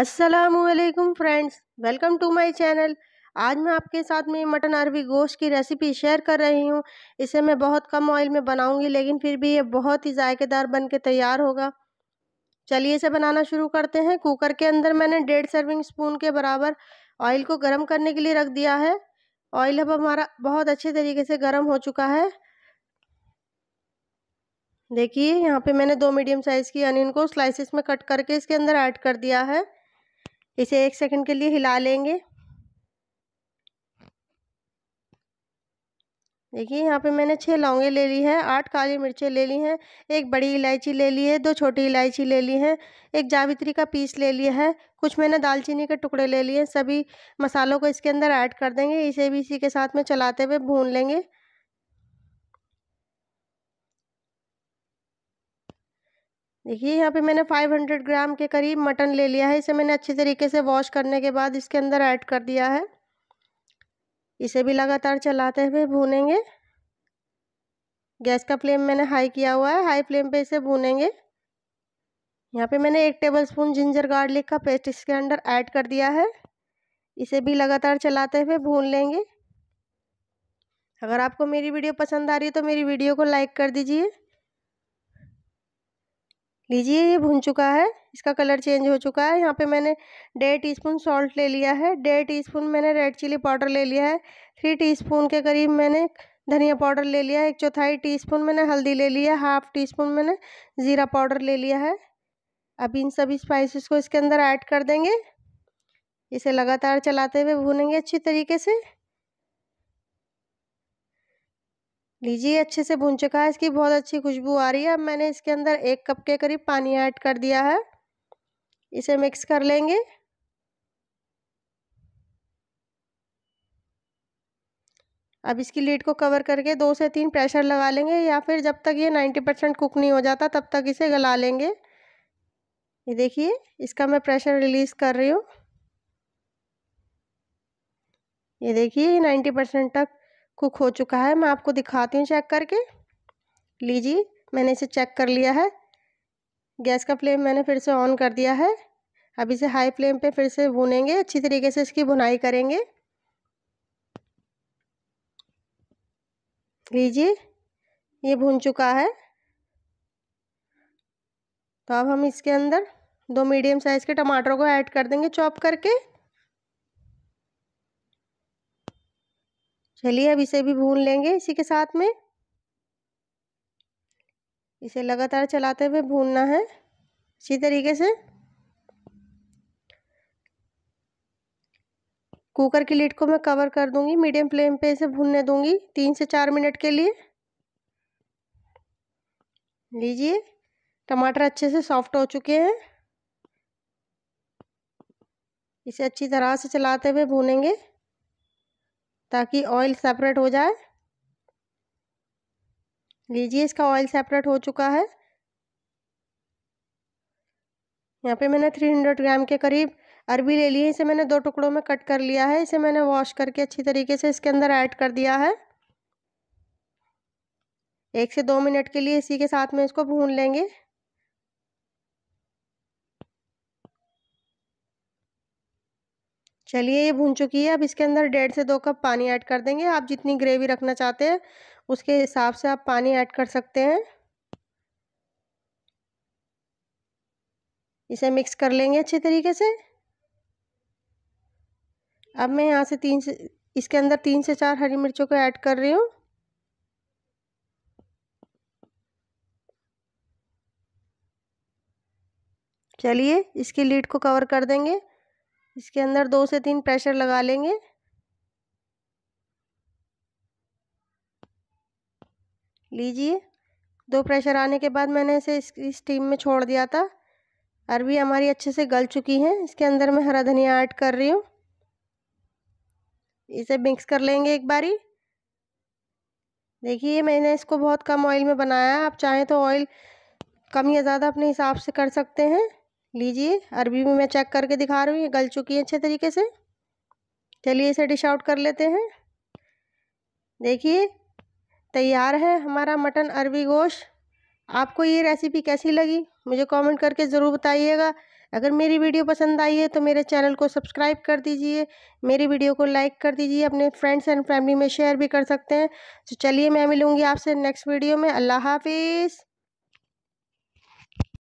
Aslam friends welcome to my channel आज मैं आपके साथ में मटन अरवी गोश्त की रेसिपी शेयर कर रही हूँ इसे मैं बहुत कम ऑयल में बनाऊँगी लेकिन फिर भी ये बहुत ही जायकेदार बन के तैयार होगा चलिए इसे बनाना शुरू करते हैं कुकर के अंदर मैंने डेढ़ सर्विंग स्पून के बराबर ऑयल को गर्म करने के लिए रख दिया है ऑयल अब हमारा बहुत अच्छे तरीके से गर्म हो चुका है देखिए यहाँ पे मैंने दो मीडियम साइज़ की अनियन को स्लाइसिस में कट करके इसके अंदर ऐड कर दिया है इसे एक सेकंड के लिए हिला लेंगे देखिए यहाँ पे मैंने छः लौंगे ले ली हैं आठ काली मिर्चें ले ली हैं एक बड़ी इलायची ले ली है दो छोटी इलायची ले ली हैं एक जावित्री का पीस ले लिया है कुछ मैंने दालचीनी के टुकड़े ले लिए हैं सभी मसालों को इसके अंदर ऐड कर देंगे इसे भी इसी के साथ में चलाते हुए भून लेंगे देखिए यहाँ पे मैंने 500 ग्राम के करीब मटन ले लिया है इसे मैंने अच्छी तरीके से वॉश करने के बाद इसके अंदर ऐड कर दिया है इसे भी लगातार चलाते हुए भूनेंगे गैस का फ्लेम मैंने हाई किया हुआ है हाई फ्लेम पे इसे भूनेंगे यहाँ पे मैंने एक टेबलस्पून जिंजर गार्लिक का पेस्ट इसके अंदर ऐड कर दिया है इसे भी लगातार चलाते हुए भून लेंगे अगर आपको मेरी वीडियो पसंद आ रही है तो मेरी वीडियो को लाइक कर दीजिए लीजिए ये भुन चुका है इसका कलर चेंज हो चुका है यहाँ पे मैंने डेढ़ टीस्पून सॉल्ट ले लिया है डेढ़ टीस्पून मैंने रेड चिली पाउडर ले लिया है थ्री टीस्पून के करीब मैंने धनिया पाउडर ले लिया है एक चौथाई टीस्पून मैंने हल्दी ले लिया है हाफ टी स्पून मैंने ज़ीरा पाउडर ले लिया है अब इन सभी स्पाइसिस को इसके अंदर ऐड कर देंगे इसे लगातार चलाते हुए भूनेंगे अच्छी तरीके से लीजिए अच्छे से भून चुका है इसकी बहुत अच्छी खुशबू आ रही है अब मैंने इसके अंदर एक कप के करीब पानी ऐड कर दिया है इसे मिक्स कर लेंगे अब इसकी लीड को कवर करके दो से तीन प्रेशर लगा लेंगे या फिर जब तक ये नाइन्टी परसेंट कुक नहीं हो जाता तब तक इसे गला लेंगे ये देखिए इसका मैं प्रेशर रिलीज़ कर रही हूँ ये देखिए नाइन्टी परसेंट तक कुक हो चुका है मैं आपको दिखाती हूँ चेक करके लीजिए मैंने इसे चेक कर लिया है गैस का फ्लेम मैंने फिर से ऑन कर दिया है अब इसे हाई फ्लेम पे फिर से भुनेंगे अच्छी तरीके से इसकी भुनाई करेंगे लीजिए ये भुन चुका है तो अब हम इसके अंदर दो मीडियम साइज़ के टमाटरों को ऐड कर देंगे चॉप करके चलिए अब इसे भी भून लेंगे इसी के साथ में इसे लगातार चलाते हुए भूनना है इसी तरीके से कुकर की लिड को मैं कवर कर दूंगी मीडियम फ्लेम पे इसे भूनने दूंगी तीन से चार मिनट के लिए लीजिए टमाटर अच्छे से सॉफ्ट हो चुके हैं इसे अच्छी तरह से चलाते हुए भूनेंगे ताकि ऑयल सेपरेट हो जाए लीजिए इसका ऑयल सेपरेट हो चुका है यहाँ पे मैंने थ्री हंड्रेड ग्राम के करीब अरबी ले ली है इसे मैंने दो टुकड़ों में कट कर लिया है इसे मैंने वॉश करके अच्छी तरीके से इसके अंदर ऐड कर दिया है एक से दो मिनट के लिए इसी के साथ में इसको भून लेंगे चलिए ये भून चुकी है अब इसके अंदर डेढ़ से दो कप पानी ऐड कर देंगे आप जितनी ग्रेवी रखना चाहते हैं उसके हिसाब से आप पानी ऐड कर सकते हैं इसे मिक्स कर लेंगे अच्छे तरीके से अब मैं यहाँ से तीन से इसके अंदर तीन से चार हरी मिर्चों को ऐड कर रही हूँ चलिए इसकी लीड को कवर कर देंगे इसके अंदर दो से तीन प्रेशर लगा लेंगे लीजिए दो प्रेशर आने के बाद मैंने इसे इस स्टीम में छोड़ दिया था अरबी हमारी अच्छे से गल चुकी है इसके अंदर मैं हरा धनिया ऐड कर रही हूँ इसे मिक्स कर लेंगे एक बारी देखिए मैंने इसको बहुत कम ऑयल में बनाया है आप चाहें तो ऑयल कम या ज़्यादा अपने हिसाब से कर सकते हैं लीजिए अरबी में मैं चेक करके दिखा रही हूँ ये गल चुकी है अच्छे तरीके से चलिए इसे डिश आउट कर लेते हैं देखिए तैयार है हमारा मटन अरबी गोश्त आपको ये रेसिपी कैसी लगी मुझे कमेंट करके ज़रूर बताइएगा अगर मेरी वीडियो पसंद आई है तो मेरे चैनल को सब्सक्राइब कर दीजिए मेरी वीडियो को लाइक कर दीजिए अपने फ्रेंड्स एंड फैमिली में शेयर भी कर सकते हैं तो चलिए मैं मिलूँगी आपसे नेक्स्ट वीडियो में अल्लाह हाफिज़